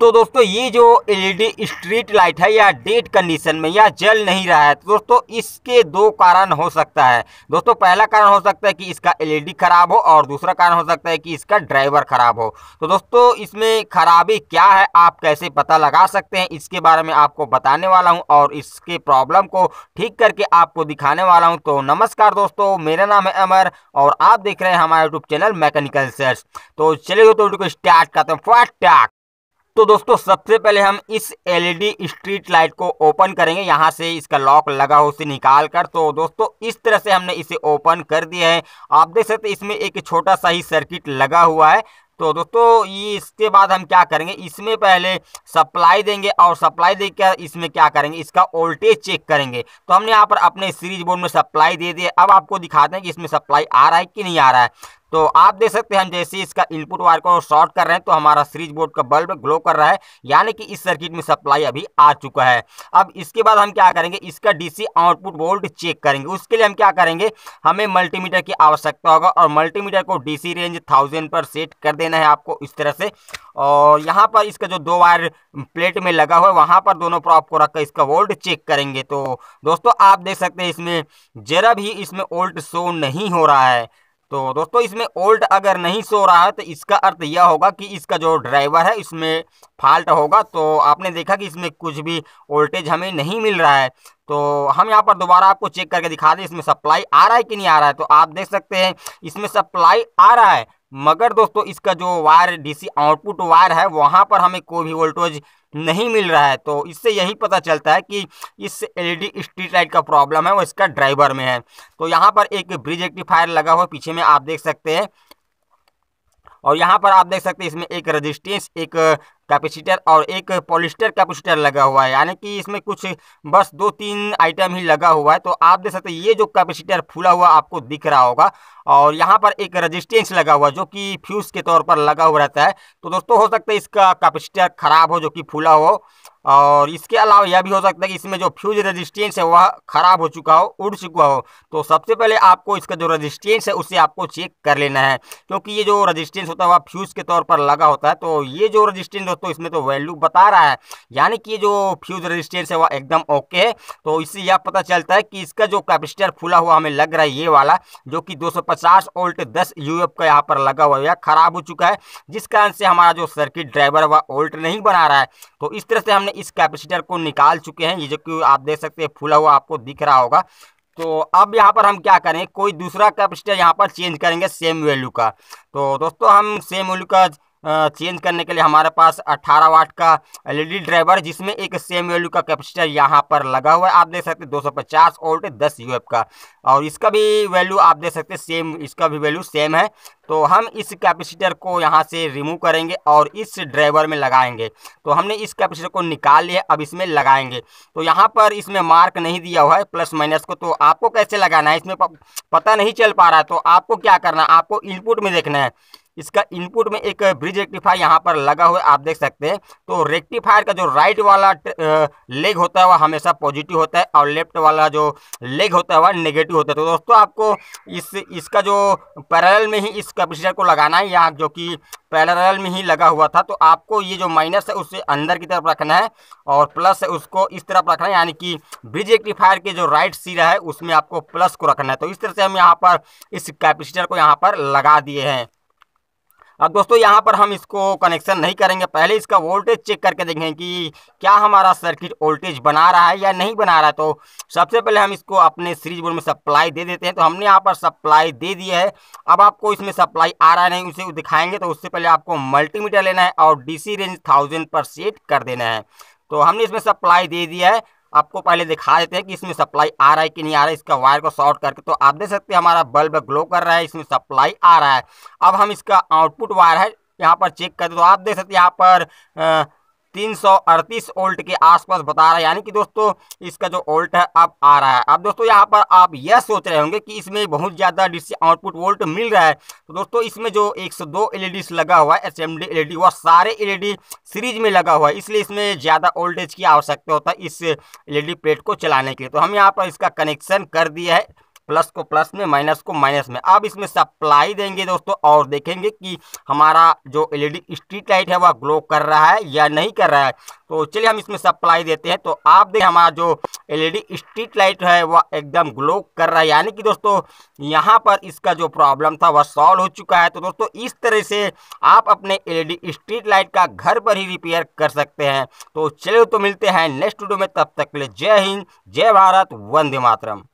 तो दोस्तों ये जो एलईडी स्ट्रीट लाइट है या डेट कंडीशन में या जल नहीं रहा है तो दोस्तों इसके दो कारण हो सकता है दोस्तों पहला कारण हो सकता है कि इसका एलईडी e खराब हो और दूसरा कारण हो सकता है कि इसका ड्राइवर खराब हो तो दोस्तों इसमें खराबी क्या है आप कैसे पता लगा सकते हैं इसके बारे में आपको बताने वाला हूँ और इसके प्रॉब्लम को ठीक करके आपको दिखाने वाला हूँ तो नमस्कार दोस्तों मेरा नाम है अमर और आप देख रहे हैं हमारा यूट्यूब चैनल मैकेनिकल सर्च तो चलिए दोस्तों स्टार्ट करते हैं फास्ट फटाक तो दोस्तों सबसे पहले हम इस एलईडी स्ट्रीट लाइट को ओपन करेंगे यहाँ से इसका लॉक लगा हो उसे निकाल कर तो दोस्तों इस तरह से हमने इसे ओपन कर दिया है आप देख सकते इसमें एक छोटा सा ही सर्किट लगा हुआ है तो दोस्तों ये इसके बाद हम क्या करेंगे इसमें पहले सप्लाई देंगे और सप्लाई देकर इसमें क्या करेंगे इसका वोल्टेज चेक करेंगे तो हमने यहाँ पर अपने सीरीज बोर्ड में सप्लाई दे दिए अब आपको दिखाते हैं कि इसमें सप्लाई आ रहा है कि नहीं आ रहा है तो आप देख सकते हैं हम जैसे इसका इनपुट वायर को शॉर्ट कर रहे हैं तो हमारा स्विच बोर्ड का बल्ब ग्लो कर रहा है यानी कि इस सर्किट में सप्लाई अभी आ चुका है अब इसके बाद हम क्या करेंगे इसका डीसी आउटपुट वोल्ट चेक करेंगे उसके लिए हम क्या करेंगे हमें मल्टीमीटर की आवश्यकता होगा और मल्टीमीटर को डीसी रेंज थाउजेंड पर सेट कर देना है आपको इस तरह से और यहाँ पर इसका जो दो वायर प्लेट में लगा हुआ है वहाँ पर दोनों प्रॉप को रखकर इसका वोल्ट चेक करेंगे तो दोस्तों आप देख सकते हैं इसमें जरा भी इसमें वोल्ट शो नहीं हो रहा है तो दोस्तों इसमें ओल्ट अगर नहीं सो रहा है तो इसका अर्थ यह होगा कि इसका जो ड्राइवर है इसमें फॉल्ट होगा तो आपने देखा कि इसमें कुछ भी वोल्टेज हमें नहीं मिल रहा है तो हम यहाँ पर दोबारा आपको चेक करके दिखा दें इसमें सप्लाई आ रहा है कि नहीं आ रहा है तो आप देख सकते हैं इसमें सप्लाई आ रहा है मगर दोस्तों इसका जो वायर डीसी आउटपुट वायर है वहाँ पर हमें कोई भी वोल्टेज नहीं मिल रहा है तो इससे यही पता चलता है कि इस एलईडी स्ट्रीट लाइट का प्रॉब्लम है वो इसका ड्राइवर में है तो यहाँ पर एक ब्रिज एक्टिफायर लगा हुआ पीछे में आप देख सकते हैं और यहाँ पर आप देख सकते हैं इसमें एक रजिस्टेंस एक कैपेसिटर और एक पॉलिस्टर कैपेसिटर लगा हुआ है यानी कि इसमें कुछ बस दो तीन आइटम ही लगा हुआ है तो आप देख सकते हैं ये जो कैपेसिटर फूला हुआ आपको दिख रहा होगा और यहाँ पर एक रजिस्टेंस लगा हुआ जो कि फ्यूज़ के तौर पर लगा हुआ रहता है तो दोस्तों हो सकता है इसका कैपेसिटर खराब हो जो कि फूला हो और इसके अलावा यह भी हो सकता है कि इसमें जो फ्यूज रेजिस्टेंस है वह खराब हो चुका हो उड़ चुका हो तो सबसे पहले आपको इसका जो रेजिस्टेंस है उसे आपको चेक कर लेना है क्योंकि ये जो रेजिस्टेंस होता है वह फ्यूज के तौर पर लगा होता है तो ये जो रेजिस्टेंस दोस्तों इसमें तो वैल्यू बता रहा है यानी कि जो फ्यूज रजिस्टेंस है वह एकदम ओके है तो इससे यह पता चलता है कि इसका जो कैपेसिटर फूला हुआ हमें लग रहा है ये वाला जो कि दो सौ पचास ओल्ट दस एफ का यहाँ पर लगा हुआ है खराब हो चुका है जिस कारण से हमारा जो सर्किट ड्राइवर वह ओल्ट नहीं बना रहा है तो इस तरह से हमने इस कैपेसिटर को निकाल चुके हैं ये जो कि आप देख सकते हैं फुला हुआ आपको दिख रहा होगा तो अब यहाँ पर हम क्या करें कोई दूसरा कैपेसिटर यहाँ पर चेंज करेंगे सेम वैल्यू का तो दोस्तों हम सेम वैल्यू का चेंज करने के लिए हमारे पास 18 वाट का एलईडी ड्राइवर जिसमें एक सेम वैल्यू का कैपेसिटर यहाँ पर लगा हुआ है आप देख सकते हैं 250 वोल्ट 10 यूएफ का और इसका भी वैल्यू आप देख सकते हैं सेम इसका भी वैल्यू सेम है तो हम इस कैपेसिटर को यहाँ से रिमूव करेंगे और इस ड्राइवर में लगाएंगे तो हमने इस कैपेसिटर को निकाल लिया अब इसमें लगाएंगे तो यहाँ पर इसमें मार्क नहीं दिया हुआ है प्लस माइनस को तो आपको कैसे लगाना है इसमें पता नहीं चल पा रहा है तो आपको क्या करना है आपको इनपुट में देखना है इसका इनपुट में एक ब्रिज uh, रेक्टिफायर यहाँ पर लगा हुआ आप देख सकते हैं तो रेक्टिफायर का जो राइट वाला लेग uh, होता है वह हमेशा पॉजिटिव होता है और लेफ्ट वाला जो लेग होता है वह नेगेटिव होता है तो दोस्तों आपको इस इसका जो पैरल में ही इस कैपेसिटर को लगाना है यहाँ जो कि पैरल में ही लगा हुआ था तो आपको ये जो माइनस है उससे अंदर की तरफ रखना है और प्लस है उसको इस तरफ रखना है यानी कि ब्रिज रेक्टिफायर के जो राइट सिरा है उसमें आपको प्लस को रखना है तो इस तरह से हम यहाँ पर इस कैपेसिटर को यहाँ पर लगा दिए हैं अब दोस्तों यहाँ पर हम इसको कनेक्शन नहीं करेंगे पहले इसका वोल्टेज चेक करके देखें कि क्या हमारा सर्किट वोल्टेज बना रहा है या नहीं बना रहा है तो सबसे पहले हम इसको अपने सीरीज बोर्ड में सप्लाई दे देते हैं तो हमने यहाँ पर सप्लाई दे दिया है अब आपको इसमें सप्लाई आ रहा है नहीं उसे दिखाएंगे तो उससे पहले आपको मल्टीमीटर लेना है और डी रेंज थाउजेंड पर सेट कर देना है तो हमने इसमें सप्लाई दे दिया है आपको पहले दिखा देते हैं कि इसमें सप्लाई आ रहा है कि नहीं आ रहा है इसका वायर को शॉर्ट करके तो आप देख सकते हैं हमारा बल्ब ग्लो कर रहा है इसमें सप्लाई आ रहा है अब हम इसका आउटपुट वायर है यहाँ पर चेक करते तो आप देख सकते हैं यहाँ पर आ, तीन सौ अड़तीस ओल्ट के आसपास बता रहा है यानी कि दोस्तों इसका जो ओल्ट है अब आ रहा है अब दोस्तों यहाँ पर आप यह सोच रहे होंगे कि इसमें बहुत ज़्यादा डीसी आउटपुट वोल्ट मिल रहा है तो दोस्तों इसमें जो 102 एलईडी लगा हुआ है एसएमडी एलईडी वह सारे एलईडी सीरीज में लगा हुआ है इसलिए इसमें ज़्यादा वोल्टेज की आवश्यकता होता है इस एल प्लेट को चलाने के लिए तो हम यहाँ पर इसका कनेक्शन कर दिया है प्लस को प्लस में माइनस को माइनस में अब इसमें सप्लाई देंगे दोस्तों और देखेंगे कि हमारा जो एलईडी स्ट्रीट लाइट है वह ग्लो कर रहा है या नहीं कर रहा है तो चलिए हम इसमें सप्लाई देते हैं तो आप देखिए हमारा जो एलईडी स्ट्रीट लाइट है वह एकदम ग्लो कर रहा है यानी कि दोस्तों यहाँ पर इसका जो प्रॉब्लम था वह सॉल्व हो चुका है तो दोस्तों इस तरह से आप अपने एल स्ट्रीट लाइट का घर पर ही रिपेयर कर सकते हैं तो चलिए तो मिलते हैं नेक्स्ट वीडियो में तब तक के लिए जय हिंद जय भारत वंदे मातरम